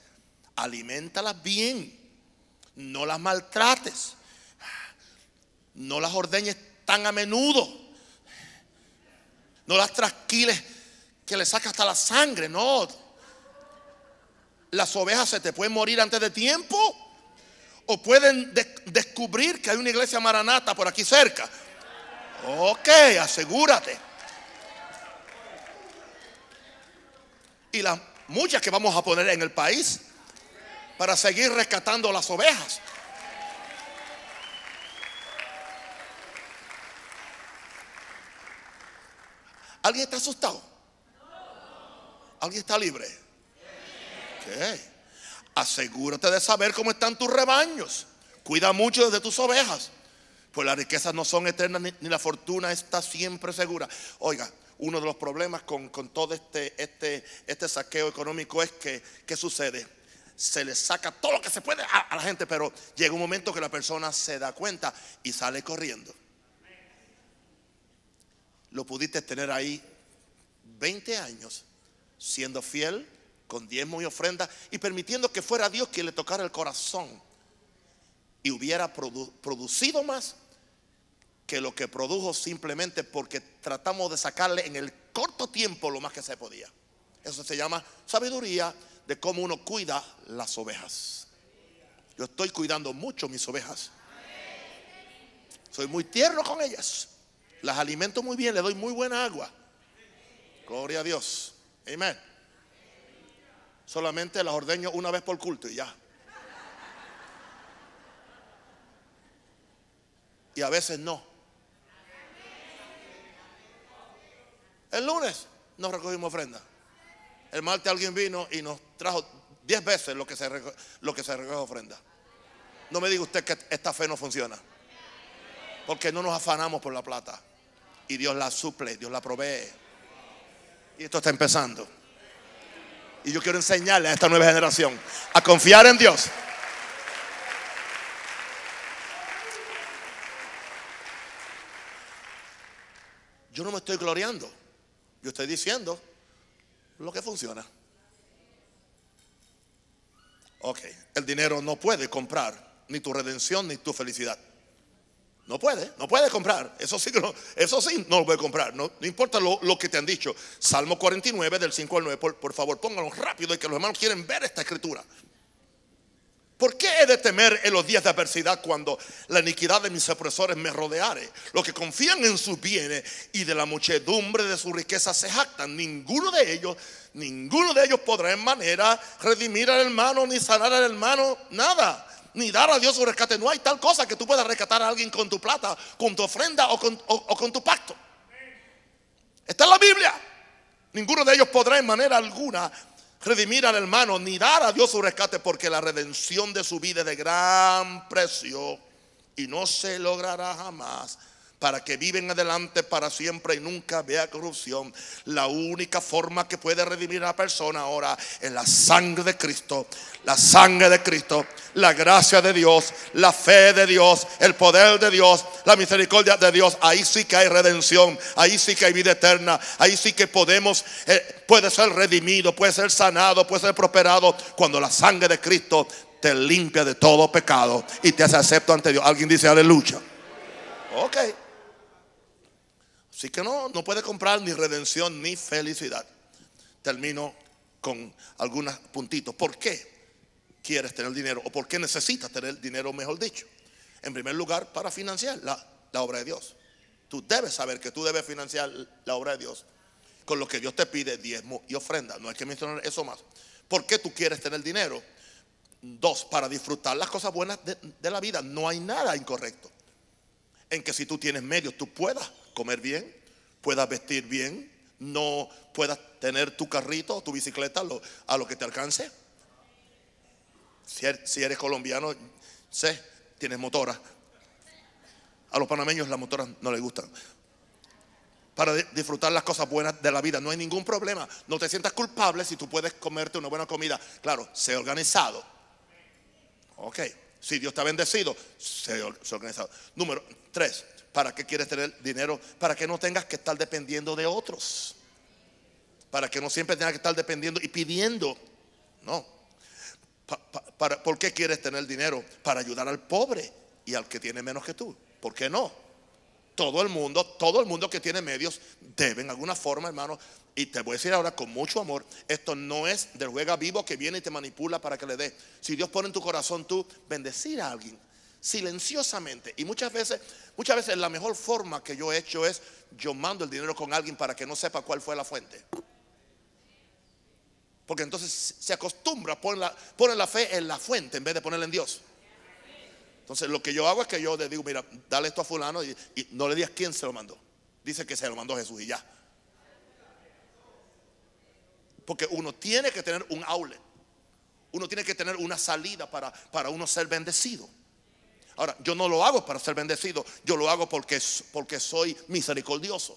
Alimentalas bien. No las maltrates. No las ordeñes tan a menudo. No las tranquiles que le saca hasta la sangre. No. Las ovejas se te pueden morir antes de tiempo pueden descubrir que hay una iglesia maranata por aquí cerca. Ok, asegúrate. Y las muchas que vamos a poner en el país para seguir rescatando las ovejas. ¿Alguien está asustado? ¿Alguien está libre? ¿Qué? Asegúrate de saber cómo están tus rebaños. Cuida mucho desde tus ovejas. Pues las riquezas no son eternas ni, la fortuna está siempre segura. Oiga, uno de los problemas con, todo este, este, este, saqueo económico es que, ¿qué sucede? Se le saca todo lo que se puede a la gente, pero llega un momento que la persona se da cuenta y sale corriendo. Lo pudiste tener ahí 20 años siendo fiel con diezmo y ofrenda y permitiendo que fuera Dios quien le tocara el corazón y hubiera producido más que lo que produjo simplemente porque tratamos de sacarle en el corto tiempo lo más que se podía. Eso se llama sabiduría de cómo uno cuida las ovejas. Yo estoy cuidando mucho mis ovejas. Soy muy tierno con ellas. Las alimento muy bien, le doy muy buena agua. Gloria a Dios. Amén. Solamente las ordeño una vez por culto y ya. Y a veces no. El lunes nos recogimos ofrenda. El martes alguien vino y nos trajo Diez veces lo que se, lo que se recoge ofrenda. No me diga usted que esta fe no funciona. Porque no nos afanamos por la plata. Y Dios la suple, Dios la provee. Y esto está empezando. Y yo quiero enseñarle a esta nueva generación a confiar en Dios. Yo no me estoy gloriando. Yo estoy diciendo lo que funciona. Ok, el dinero no puede comprar ni tu redención ni tu felicidad. No puede, no puede comprar. Eso sí, no, eso sí no lo puede comprar. No, importa lo, lo, que te han dicho. Salmo 49, del 5 al 9. Por, por favor, pónganlo rápido y que los hermanos quieren ver esta escritura. ¿Por qué he de temer en los días de adversidad cuando la iniquidad de mis opresores me rodeare? Los que confían en sus bienes y de la muchedumbre de su riqueza se jactan. Ninguno de ellos, ninguno de ellos podrá en manera redimir al hermano ni sanar al hermano, nada ni dar a Dios su rescate. No hay tal cosa que tú puedas rescatar a alguien con tu plata, con tu ofrenda o con, o con tu pacto. Está en la Biblia. Ninguno de ellos podrá en manera alguna redimir al hermano ni dar a Dios su rescate porque la redención de su vida es de gran precio y no se logrará jamás para que viven adelante para siempre y nunca vea corrupción. La única forma que puede redimir a la persona ahora es la sangre de Cristo, la sangre de Cristo, la gracia de Dios, la fe de Dios, el poder de Dios, la misericordia de Dios. Ahí sí que hay redención, ahí sí que hay vida eterna, ahí sí que podemos, eh, puede ser redimido, puede ser sanado, puede ser prosperado cuando la sangre de Cristo te limpia de todo pecado y te hace acepto ante Dios. Alguien dice aleluya. Ok. Así que no, no puede comprar ni redención ni felicidad. Termino con algunos puntitos. ¿Por qué quieres tener dinero? ¿O por qué necesitas tener dinero, mejor dicho? En primer lugar, para financiar la, obra de Dios. Tú debes saber que tú debes financiar la obra de Dios con lo que Dios te pide, diezmo y ofrenda. No hay que mencionar eso más. ¿Por qué tú quieres tener dinero? Dos, para disfrutar las cosas buenas de la vida. No hay nada incorrecto en que si tú tienes medios, tú puedas comer bien, puedas vestir bien, no puedas tener tu carrito, tu bicicleta a lo que te alcance. Er, si eres, colombiano, sé, tienes motora. A los panameños las motoras no les gustan. Para disfrutar las cosas buenas de la vida, no hay ningún problema. No te sientas culpable si tú puedes comerte una buena comida. Claro, sé organizado. Ok, si Dios te ha bendecido, sé, organizado. Número tres, ¿Para qué quieres tener dinero? Para que no tengas que estar dependiendo de otros. Para que no siempre tengas que estar dependiendo y pidiendo. No. para, ¿Por qué quieres tener dinero? Para ayudar al pobre y al que tiene menos que tú. ¿Por qué no? Todo el mundo, todo el mundo que tiene medios debe en alguna forma, hermano. Y te voy a decir ahora con mucho amor, esto no es del juega vivo que viene y te manipula para que le dé. Si Dios pone en tu corazón tú bendecir a alguien, silenciosamente. Y muchas veces, muchas veces la mejor forma que yo he hecho es yo mando el dinero con alguien para que no sepa cuál fue la fuente. Porque entonces se acostumbra, poner la, poner la fe en la fuente en vez de ponerla en Dios. Entonces lo que yo hago es que yo le digo, mira, dale esto a fulano y, no le digas quién se lo mandó. Dice que se lo mandó Jesús y ya. Porque uno tiene que tener un outlet. Uno tiene que tener una salida para, para uno ser bendecido. Ahora, yo no lo hago para ser bendecido, yo lo hago porque, porque soy misericordioso.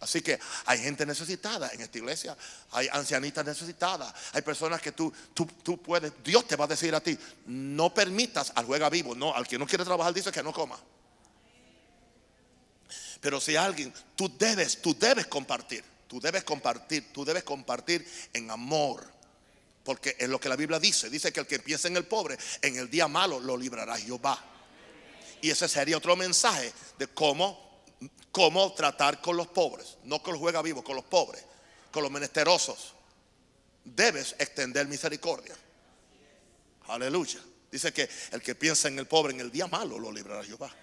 Así que hay gente necesitada en esta iglesia, hay ancianitas necesitadas, hay personas que tú, tú, tú puedes, Dios te va a decir a ti, no permitas al juega vivo, no, al que no quiere trabajar dice que no coma. Pero si alguien, tú debes, tú debes compartir, tú debes compartir, tú debes compartir en amor. Porque es lo que la Biblia dice. Dice que el que piensa en el pobre, en el día malo lo librará Jehová. Y ese sería otro mensaje de cómo, cómo tratar con los pobres. No con los juega vivo, con los pobres, con los menesterosos. Debes extender misericordia. Aleluya. Dice que el que piensa en el pobre en el día malo lo librará Jehová.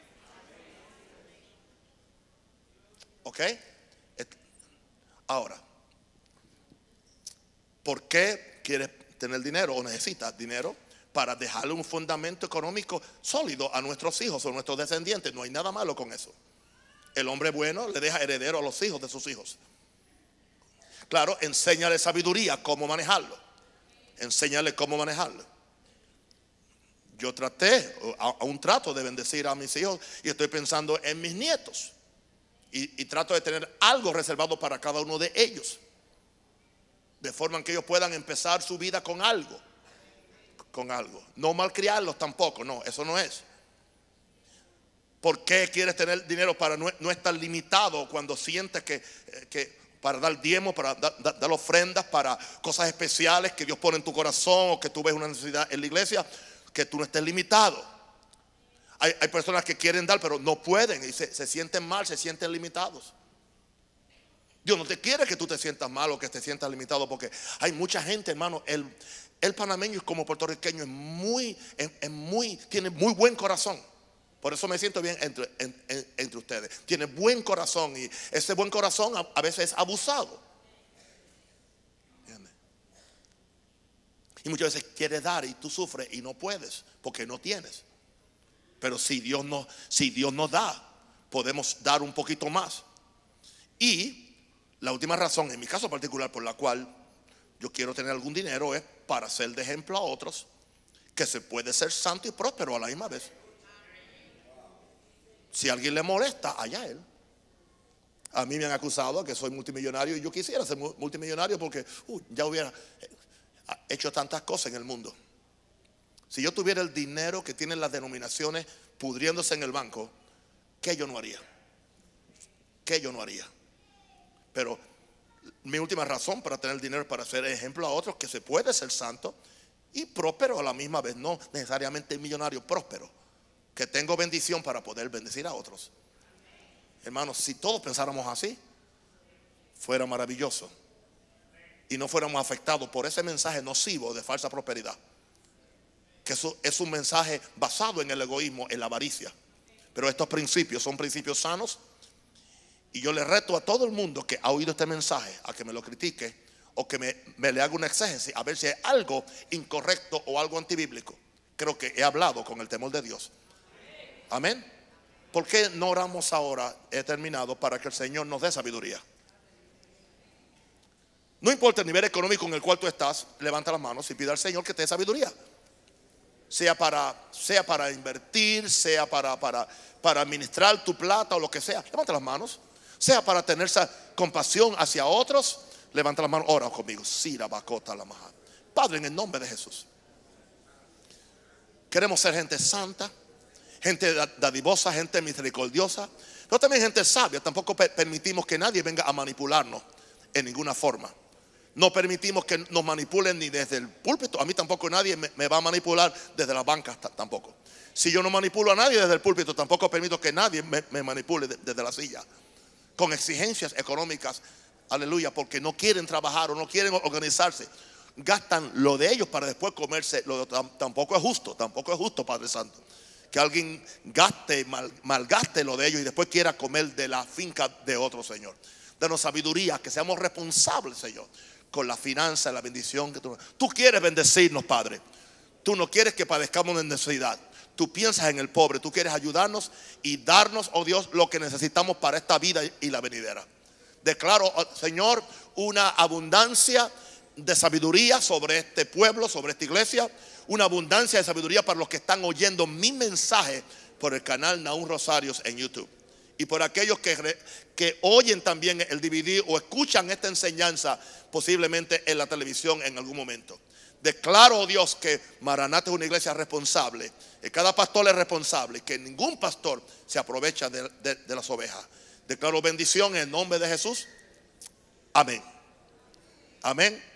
¿Ok? Ahora, ¿por qué Quiere tener dinero o necesita dinero para dejarle un fundamento económico sólido a nuestros hijos o nuestros descendientes. No hay nada malo con eso. El hombre bueno le deja heredero a los hijos de sus hijos. Claro, enséñale sabiduría, cómo manejarlo. Enséñale cómo manejarlo. Yo traté, un trato de bendecir a mis hijos y estoy pensando en mis nietos. y trato de tener algo reservado para cada uno de ellos. De forma que ellos puedan empezar su vida con algo. Con algo. No malcriarlos tampoco, no, eso no es. ¿Por qué quieres tener dinero para no, estar limitado cuando sientes que, eh, para dar diezmos, para dar, ofrendas, para cosas especiales que Dios pone en tu corazón o que tú ves una necesidad en la iglesia, que tú no estés limitado? Hay, personas que quieren dar, pero no pueden y se sienten mal, se sienten limitados. Dios no te quiere que tú te sientas mal o que te sientas limitado, porque hay mucha gente, hermano, el, el panameño es como puertorriqueño, es muy, es, muy, tiene muy buen corazón. Por eso me siento bien entre, ustedes. Tiene buen corazón y ese buen corazón a, veces es abusado. Y muchas veces quiere dar y tú sufres y no puedes porque no tienes. Pero si Dios no, si Dios no da, podemos dar un poquito más. Y la última razón, en mi caso particular, por la cual yo quiero tener algún dinero es para ser de ejemplo a otros que se puede ser santo y próspero a la misma vez. Si alguien le molesta, allá él. A mí me han acusado que soy multimillonario y yo quisiera ser multimillonario porque uh, ya hubiera hecho tantas cosas en el mundo. Si yo tuviera el dinero que tienen las denominaciones pudriéndose en el banco, ¿qué yo no haría? ¿Qué yo no haría? Pero mi última razón para tener dinero para ser ejemplo a otros que se puede ser santo y próspero a la misma vez, no necesariamente millonario, próspero. Que tengo bendición para poder bendecir a otros. Hermanos, si todos pensáramos así, fuera maravilloso. Y no fuéramos afectados por ese mensaje nocivo de falsa prosperidad. Que eso es un mensaje basado en el egoísmo, en la avaricia. Pero estos principios son principios sanos y yo le reto a todo el mundo que ha oído este mensaje a que me lo critique o que me, le haga una exégesis a ver si hay algo incorrecto o algo antibíblico. Creo que he hablado con el temor de Dios. Amén. ¿Por qué no oramos ahora? He terminado para que el Señor nos dé sabiduría. No importa el nivel económico en el cual tú estás, levanta las manos y pide al Señor que te dé sabiduría. Sea para, sea para invertir, sea para, para, para administrar tu plata o lo que sea. Levanta las manos sea para tener esa compasión hacia otros, levanta la mano, ora conmigo. Bacota la maja. Padre, en el nombre de Jesús. Queremos ser gente santa, gente dadivosa, gente misericordiosa, pero también gente sabia. Tampoco permitimos que nadie venga a manipularnos en ninguna forma. No permitimos que nos manipulen ni desde el púlpito. A mí tampoco nadie me, va a manipular desde la banca tampoco. Si yo no manipulo a nadie desde el púlpito, tampoco permito que nadie me, manipule desde la silla con exigencias económicas, aleluya, porque no quieren trabajar o no quieren organizarse. Gastan lo de ellos para después comerse. Lo tampoco es justo, tampoco es justo, Padre Santo. Que alguien gaste, malgaste lo de ellos y después quiera comer de la finca de otro, Señor. Danos sabiduría, que seamos responsables, Señor, con la finanza, la bendición que tú. Tú quieres bendecirnos, Padre. Tú no quieres que padezcamos necesidad. Tú piensas en el pobre, tú quieres ayudarnos y darnos, oh Dios, lo que necesitamos para esta vida y la venidera. Declaro, oh Señor, una abundancia de sabiduría sobre este pueblo, sobre esta iglesia, una abundancia de sabiduría para los que están oyendo mi mensaje por el canal Naun Rosarios en YouTube. Y por aquellos que, que oyen también el DVD o escuchan esta enseñanza posiblemente en la televisión en algún momento. Declaro, oh Dios, que Maranata es una iglesia responsable, que cada pastor es responsable, que ningún pastor se aprovecha de, de las ovejas. Declaro bendición en el nombre de Jesús. Amén. Amén.